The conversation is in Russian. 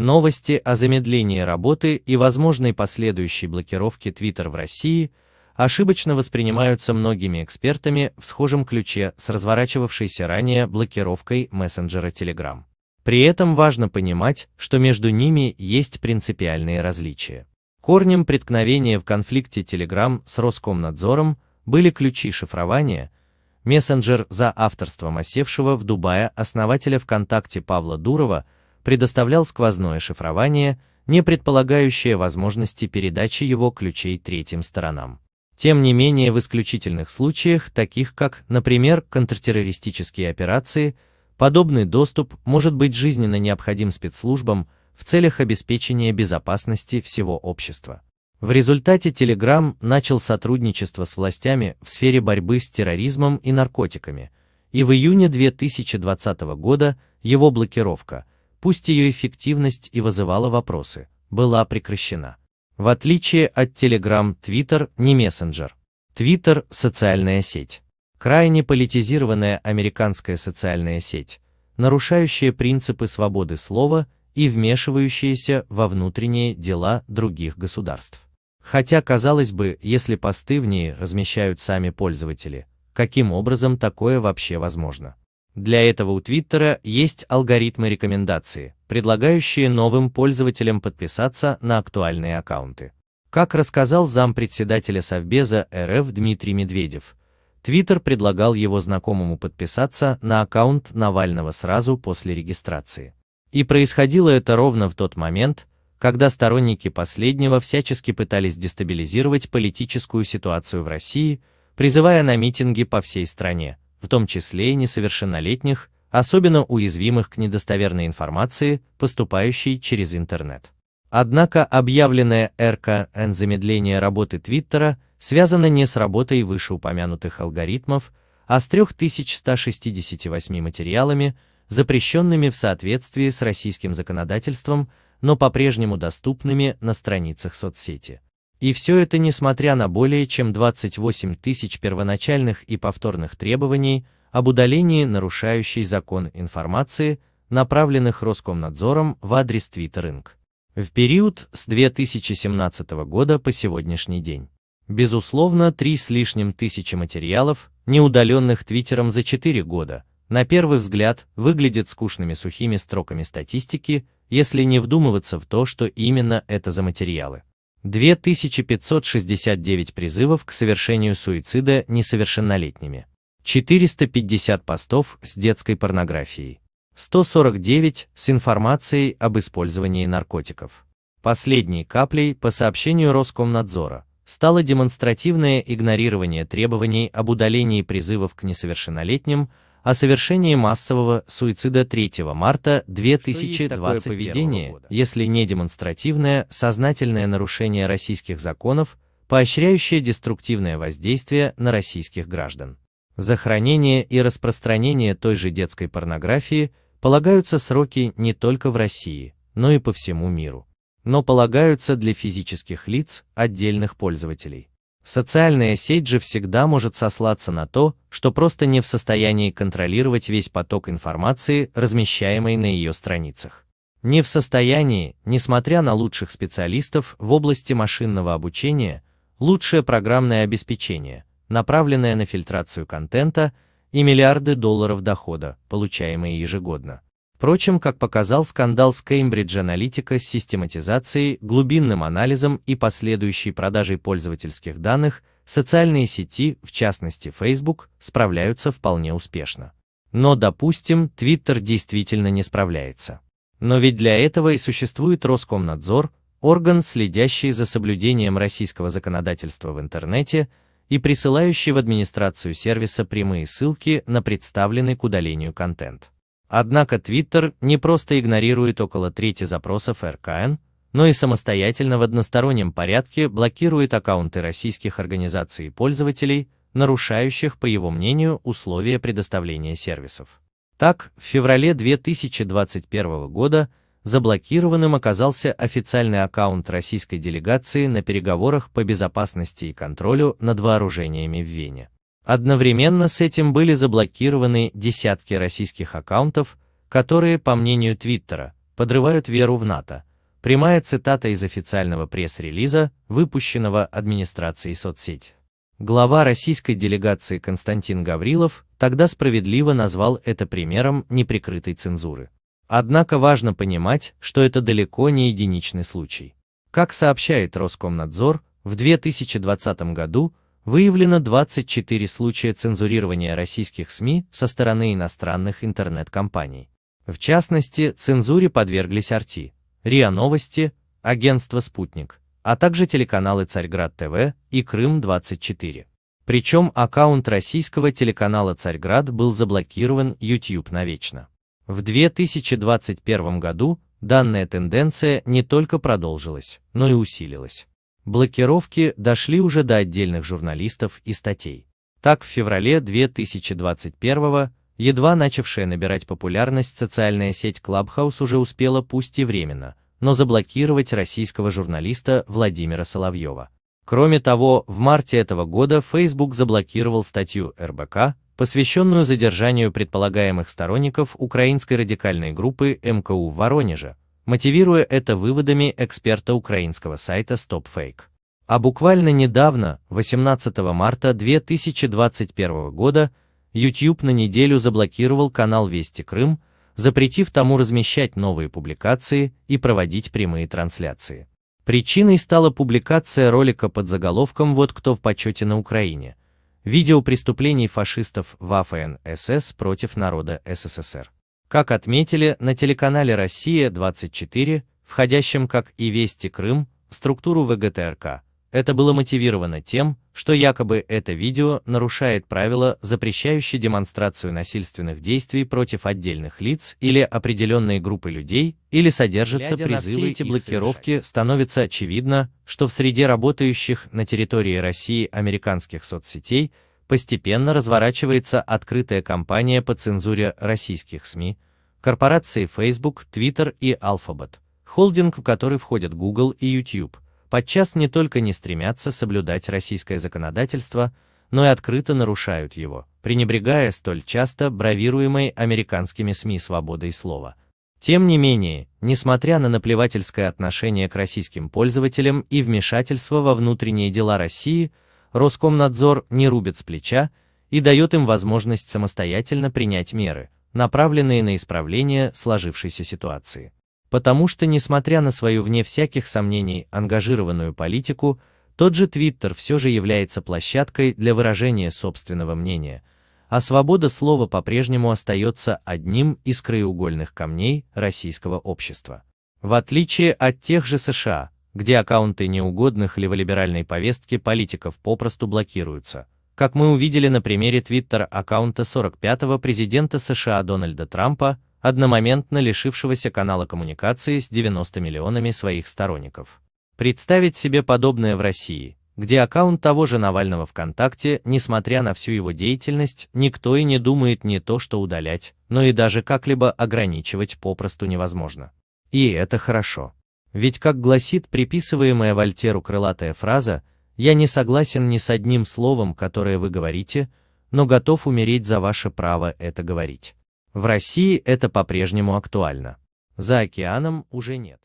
Новости о замедлении работы и возможной последующей блокировке Twitter в России ошибочно воспринимаются многими экспертами в схожем ключе с разворачивавшейся ранее блокировкой мессенджера Telegram. При этом важно понимать, что между ними есть принципиальные различия. Корнем преткновения в конфликте Telegram с Роскомнадзором были ключи шифрования, мессенджер за авторством осевшего в Дубае основателя ВКонтакте Павла Дурова – предоставлял сквозное шифрование, не предполагающее возможности передачи его ключей третьим сторонам. Тем не менее, в исключительных случаях, таких как, например, контртеррористические операции, подобный доступ может быть жизненно необходим спецслужбам в целях обеспечения безопасности всего общества. В результате Telegram начал сотрудничество с властями в сфере борьбы с терроризмом и наркотиками, и в июне 2020 года его блокировка – пусть ее эффективность и вызывала вопросы, была прекращена. В отличие от Telegram, Twitter не мессенджер. Twitter – социальная сеть. Крайне политизированная американская социальная сеть, нарушающая принципы свободы слова и вмешивающаяся во внутренние дела других государств. Хотя, казалось бы, если посты в ней размещают сами пользователи, каким образом такое вообще возможно? Для этого у Твиттера есть алгоритмы рекомендации, предлагающие новым пользователям подписаться на актуальные аккаунты. Как рассказал зампредседателя Совбеза РФ Дмитрий Медведев, Твиттер предлагал его знакомому подписаться на аккаунт Навального сразу после регистрации. И происходило это ровно в тот момент, когда сторонники последнего всячески пытались дестабилизировать политическую ситуацию в России, призывая на митинги по всей стране, в том числе и несовершеннолетних, особенно уязвимых к недостоверной информации, поступающей через интернет. Однако объявленное РКН замедление работы Твиттера связано не с работой вышеупомянутых алгоритмов, а с 3168 материалами, запрещенными в соответствии с российским законодательством, но по-прежнему доступными на страницах соцсети. И все это несмотря на более чем 28 тысяч первоначальных и повторных требований об удалении нарушающей закон информации, направленных Роскомнадзором в адрес Twitter Inc. в период с 2017 года по сегодняшний день. Безусловно, три с лишним тысячи материалов, не удаленных Твиттером за 4 года, на первый взгляд выглядят скучными сухими строками статистики, если не вдумываться в то, что именно это за материалы. 2569 призывов к совершению суицида несовершеннолетними, 450 постов с детской порнографией, 149 с информацией об использовании наркотиков. Последней каплей, по сообщению Роскомнадзора, стало демонстративное игнорирование требований об удалении призывов к несовершеннолетним, о совершении массового суицида 3 марта 2021 поведение, года. если не демонстративное, сознательное нарушение российских законов, поощряющее деструктивное воздействие на российских граждан. За хранение и распространение той же детской порнографии полагаются сроки не только в России, но и по всему миру. Но полагаются для физических лиц, отдельных пользователей. Социальная сеть же всегда может сослаться на то, что просто не в состоянии контролировать весь поток информации, размещаемой на ее страницах. Не в состоянии, несмотря на лучших специалистов в области машинного обучения, лучшее программное обеспечение, направленное на фильтрацию контента и миллиарды долларов дохода, получаемые ежегодно. Впрочем, как показал скандал с Cambridge Analytica с систематизацией, глубинным анализом и последующей продажей пользовательских данных, социальные сети, в частности Facebook, справляются вполне успешно. Но, допустим, Twitter действительно не справляется. Но ведь для этого и существует Роскомнадзор, орган, следящий за соблюдением российского законодательства в интернете и присылающий в администрацию сервиса прямые ссылки на представленный к удалению контент. Однако Twitter не просто игнорирует около трети запросов РКН, но и самостоятельно в одностороннем порядке блокирует аккаунты российских организаций и пользователей, нарушающих, по его мнению, условия предоставления сервисов. Так, в феврале 2021 года заблокированным оказался официальный аккаунт российской делегации на переговорах по безопасности и контролю над вооружениями в Вене. Одновременно с этим были заблокированы десятки российских аккаунтов, которые, по мнению Твиттера, подрывают веру в НАТО. Прямая цитата из официального пресс-релиза, выпущенного администрацией соцсеть. Глава российской делегации Константин Гаврилов тогда справедливо назвал это примером неприкрытой цензуры. Однако важно понимать, что это далеко не единичный случай. Как сообщает Роскомнадзор, в 2020 году Выявлено 24 случая цензурирования российских СМИ со стороны иностранных интернет-компаний. В частности, цензуре подверглись Арти, РИА Новости, агентство «Спутник», а также телеканалы «Царьград ТВ» и «Крым-24». Причем аккаунт российского телеканала «Царьград» был заблокирован YouTube навечно. В 2021 году данная тенденция не только продолжилась, но и усилилась блокировки дошли уже до отдельных журналистов и статей. Так, в феврале 2021 едва начавшая набирать популярность социальная сеть Clubhouse уже успела пусть и временно, но заблокировать российского журналиста Владимира Соловьева. Кроме того, в марте этого года Facebook заблокировал статью РБК, посвященную задержанию предполагаемых сторонников украинской радикальной группы МКУ в Воронеже, мотивируя это выводами эксперта украинского сайта StopFake. А буквально недавно, 18 марта 2021 года, YouTube на неделю заблокировал канал Вести Крым, запретив тому размещать новые публикации и проводить прямые трансляции. Причиной стала публикация ролика под заголовком «Вот кто в почете на Украине», видео преступлений фашистов в АФН против народа СССР. Как отметили на телеканале «Россия-24», входящем, как и «Вести Крым», в структуру ВГТРК, это было мотивировано тем, что якобы это видео нарушает правила, запрещающие демонстрацию насильственных действий против отдельных лиц или определенной группы людей, или содержатся призывы эти блокировки, совершать. становится очевидно, что в среде работающих на территории России американских соцсетей постепенно разворачивается открытая кампания по цензуре российских СМИ, корпорации Facebook, Twitter и Alphabet, холдинг, в который входят Google и YouTube, подчас не только не стремятся соблюдать российское законодательство, но и открыто нарушают его, пренебрегая столь часто бравируемой американскими СМИ свободой слова. Тем не менее, несмотря на наплевательское отношение к российским пользователям и вмешательство во внутренние дела России, Роскомнадзор не рубит с плеча и дает им возможность самостоятельно принять меры, направленные на исправление сложившейся ситуации. Потому что, несмотря на свою вне всяких сомнений ангажированную политику, тот же Твиттер все же является площадкой для выражения собственного мнения, а свобода слова по-прежнему остается одним из краеугольных камней российского общества. В отличие от тех же США, где аккаунты неугодных леволиберальной повестки политиков попросту блокируются, как мы увидели на примере Twitter аккаунта 45-го президента США Дональда Трампа, одномоментно лишившегося канала коммуникации с 90 миллионами своих сторонников. Представить себе подобное в России, где аккаунт того же Навального ВКонтакте, несмотря на всю его деятельность, никто и не думает не то что удалять, но и даже как-либо ограничивать попросту невозможно. И это хорошо. Ведь, как гласит приписываемая Вольтеру крылатая фраза, «Я не согласен ни с одним словом, которое вы говорите, но готов умереть за ваше право это говорить». В России это по-прежнему актуально. За океаном уже нет.